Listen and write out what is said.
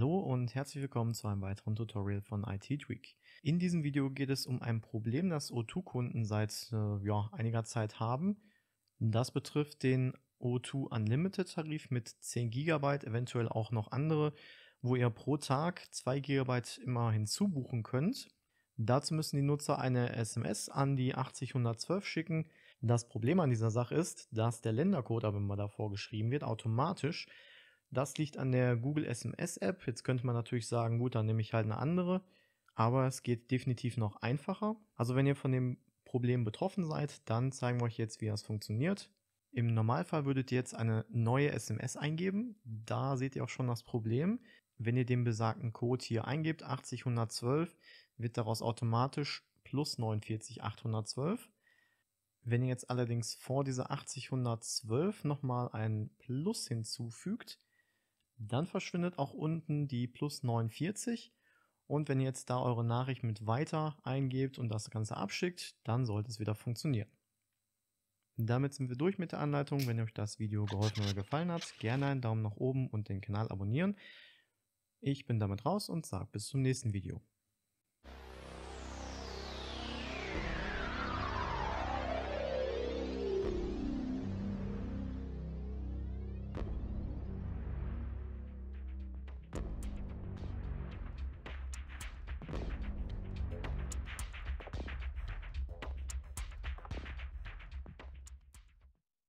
Hallo und herzlich willkommen zu einem weiteren Tutorial von IT Tweak. In diesem Video geht es um ein Problem, das O2-Kunden seit äh, ja, einiger Zeit haben. Das betrifft den O2 Unlimited Tarif mit 10 GB, eventuell auch noch andere, wo ihr pro Tag 2 GB immer hinzubuchen könnt. Dazu müssen die Nutzer eine SMS an die 80112 schicken. Das Problem an dieser Sache ist, dass der Ländercode aber immer davor geschrieben wird, automatisch das liegt an der Google SMS App. Jetzt könnte man natürlich sagen, gut, dann nehme ich halt eine andere. Aber es geht definitiv noch einfacher. Also wenn ihr von dem Problem betroffen seid, dann zeigen wir euch jetzt, wie das funktioniert. Im Normalfall würdet ihr jetzt eine neue SMS eingeben. Da seht ihr auch schon das Problem. Wenn ihr den besagten Code hier eingebt, 80112, wird daraus automatisch plus 49812. Wenn ihr jetzt allerdings vor dieser 80112 nochmal ein Plus hinzufügt, dann verschwindet auch unten die plus 49. Und wenn ihr jetzt da eure Nachricht mit weiter eingebt und das Ganze abschickt, dann sollte es wieder funktionieren. Damit sind wir durch mit der Anleitung. Wenn euch das Video geholfen oder gefallen hat, gerne einen Daumen nach oben und den Kanal abonnieren. Ich bin damit raus und sage bis zum nächsten Video.